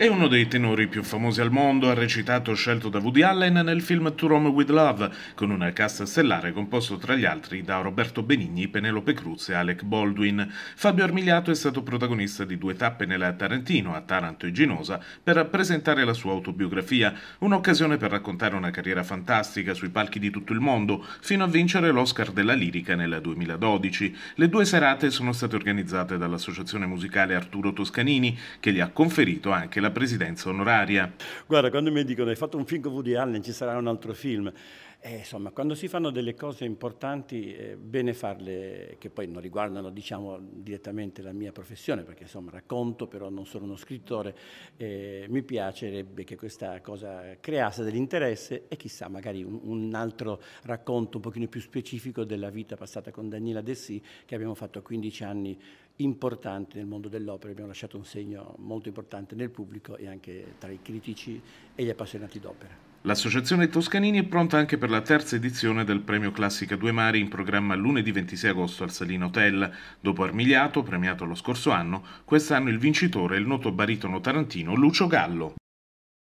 È uno dei tenori più famosi al mondo, ha recitato scelto da Woody Allen nel film To Rome With Love, con una cast stellare composto tra gli altri da Roberto Benigni, Penelope Cruz e Alec Baldwin. Fabio Armigliato è stato protagonista di due tappe nella Tarantino, a Taranto e Ginosa, per presentare la sua autobiografia, un'occasione per raccontare una carriera fantastica sui palchi di tutto il mondo, fino a vincere l'Oscar della lirica nel 2012. Le due serate sono state organizzate dall'Associazione Musicale Arturo Toscanini, che gli ha conferito anche la della presidenza onoraria. Guarda, quando mi dicono hai fatto un film con Woody Allen, ci sarà un altro film. Eh, insomma, quando si fanno delle cose importanti, è eh, bene farle, che poi non riguardano diciamo, direttamente la mia professione, perché insomma racconto, però non sono uno scrittore, eh, mi piacerebbe che questa cosa creasse dell'interesse e chissà, magari un, un, altro racconto un pochino più specifico della vita passata con Daniela Dessì, che abbiamo fatto 15 anni importante nel mondo dell'opera, abbiamo lasciato un segno molto importante nel pubblico e anche tra i critici e gli appassionati d'opera. L'associazione Toscanini è pronta anche per la terza edizione del premio Classica Due Mari in programma lunedì 26 agosto al Salino Hotel. Dopo Armigliato, premiato lo scorso anno, quest'anno il vincitore è il noto baritono tarantino Lucio Gallo.